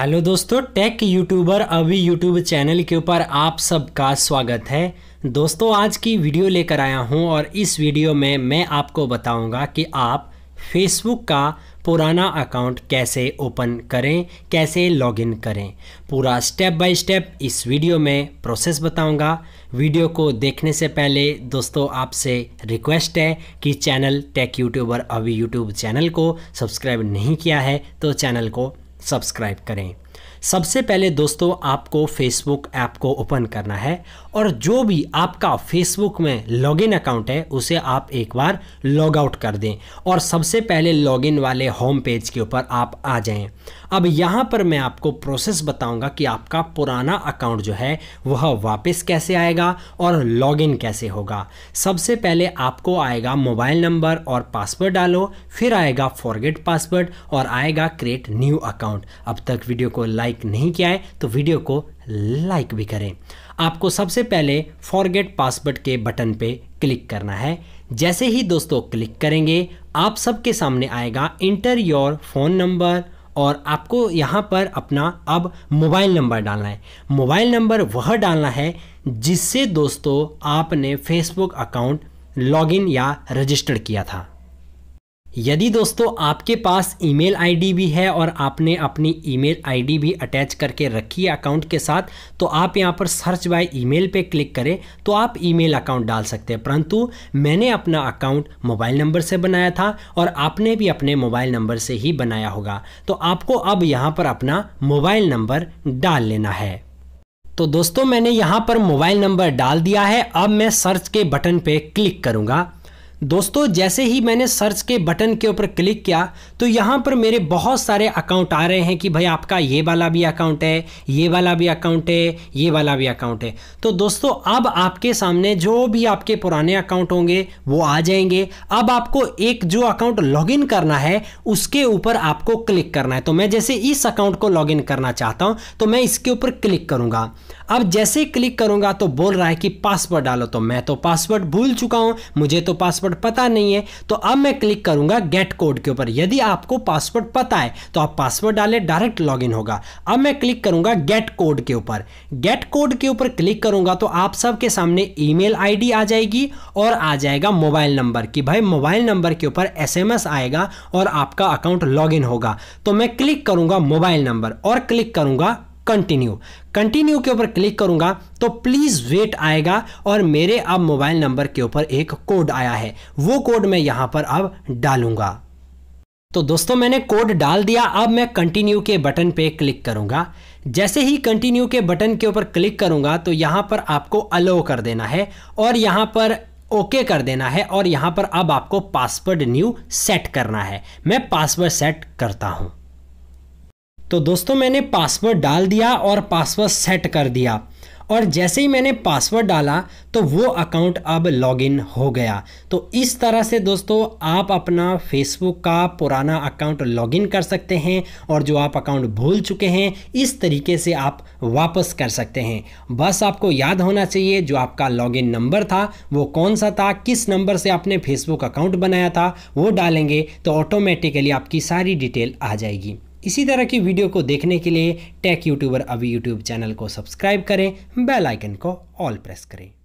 hello दोस्तों tech YouTuber अभी YouTube channel के ऊपर आप सबका स्वागत है दोस्तों आज की वीडियो लेकर आया हूं और इस वीडियो में मैं आपको बताऊंगा कि आप फेसबुक का पुराना अकाउंट कैसे ओपन करें कैसे लॉगिन करें पूरा स्टेप बाय स्टेप इस वीडियो में प्रोसेस बताऊंगा वीडियो को देखने से पहले दोस्तों आपसे रिक्वेस्ट है कि चैनल टेक यूट्यूबर अभी यूट्यूब चैनल को सब्सक्राइब नहीं किया है तो चैनल को सब्सक्राइब करें सबसे पहले दोस्तों आपको फेसबुक ऐप को ओपन करना है और जो भी आपका फेसबुक में लॉगिन अकाउंट है उसे आप एक बार लॉग आउट कर दें और सबसे पहले लॉगिन वाले होम पेज के ऊपर आप आ जाएं अब यहाँ पर मैं आपको प्रोसेस बताऊंगा कि आपका पुराना अकाउंट जो है वह वापस कैसे आएगा और लॉगिन कैसे होगा सबसे पहले आपको आएगा मोबाइल नंबर और पासवर्ड डालो फिर आएगा फॉरगेट पासवर्ड और आएगा क्रिएट न्यू अकाउंट अब तक वीडियो को लाइक नहीं किया है तो वीडियो को लाइक भी करें आपको सबसे पहले फॉरगेट पासवर्ड के बटन पे क्लिक करना है जैसे ही दोस्तों क्लिक करेंगे आप सबके सामने आएगा इंटर योर फ़ोन नंबर और आपको यहाँ पर अपना अब मोबाइल नंबर डालना है मोबाइल नंबर वह डालना है जिससे दोस्तों आपने फेसबुक अकाउंट लॉगिन या रजिस्टर किया था यदि दोस्तों आपके पास ईमेल आईडी भी है और आपने अपनी ईमेल आईडी भी अटैच करके रखी है अकाउंट के साथ तो आप यहाँ पर सर्च बाय ईमेल पे क्लिक करें तो आप ईमेल अकाउंट डाल सकते हैं परंतु मैंने अपना अकाउंट मोबाइल नंबर से बनाया था और आपने भी अपने मोबाइल नंबर से ही बनाया होगा तो आपको अब यहाँ पर अपना मोबाइल नंबर डाल लेना है तो दोस्तों मैंने यहाँ पर मोबाइल नंबर डाल दिया है अब मैं सर्च के बटन पर क्लिक करूँगा दोस्तों जैसे ही मैंने सर्च के बटन के ऊपर क्लिक किया तो यहाँ पर मेरे बहुत सारे अकाउंट आ रहे हैं कि भाई आपका ये वाला भी अकाउंट है ये वाला भी अकाउंट है ये वाला भी अकाउंट है तो दोस्तों अब आपके सामने जो भी आपके पुराने अकाउंट होंगे वो आ जाएंगे अब आपको एक जो अकाउंट लॉगिन करना है उसके ऊपर आपको क्लिक करना है तो मैं जैसे इस अकाउंट को लॉगिन करना चाहता हूँ तो मैं इसके ऊपर क्लिक करूँगा अब जैसे क्लिक करूँगा तो बोल रहा है कि पासवर्ड डालो तो मैं तो पासवर्ड भूल चुका हूँ मुझे तो पासवर्ड पासवर्ड पता नहीं है तो अब मैं क्लिक करूंगा गेट कोड के ऊपर यदि आपको पासवर्ड पता है तो आप पासवर्ड डालें डायरेक्ट लॉगिन होगा अब मैं क्लिक करूंगा गेट कोड के ऊपर गेट कोड के ऊपर क्लिक करूंगा तो आप सबके सामने ईमेल आईडी आ जाएगी और आ जाएगा मोबाइल नंबर कि भाई मोबाइल नंबर के ऊपर एस आएगा और आपका अकाउंट लॉग होगा तो मैं क्लिक करूंगा मोबाइल नंबर और क्लिक करूंगा कंटिन्यू कंटिन्यू के ऊपर क्लिक करूंगा तो प्लीज़ वेट आएगा और मेरे अब मोबाइल नंबर के ऊपर एक कोड आया है वो कोड मैं यहां पर अब डालूंगा तो दोस्तों मैंने कोड डाल दिया अब मैं कंटिन्यू के बटन पे क्लिक करूंगा जैसे ही कंटिन्यू के बटन के ऊपर क्लिक करूंगा तो यहां पर आपको अलो कर देना है और यहां पर ओके okay कर देना है और यहां पर अब आपको पासवर्ड न्यू सेट करना है मैं पासवर्ड सेट करता हूं तो दोस्तों मैंने पासवर्ड डाल दिया और पासवर्ड सेट कर दिया और जैसे ही मैंने पासवर्ड डाला तो वो अकाउंट अब लॉगिन हो गया तो इस तरह से दोस्तों आप अपना फेसबुक का पुराना अकाउंट लॉगिन कर सकते हैं और जो आप अकाउंट भूल चुके हैं इस तरीके से आप वापस कर सकते हैं बस आपको याद होना चाहिए जो आपका लॉगिन नंबर था वो कौन सा था किस नंबर से आपने फेसबुक अकाउंट बनाया था वो डालेंगे तो ऑटोमेटिकली आपकी सारी डिटेल आ जाएगी इसी तरह की वीडियो को देखने के लिए टेक यूट्यूबर अभी यूट्यूब चैनल को सब्सक्राइब करें बेल आइकन को ऑल प्रेस करें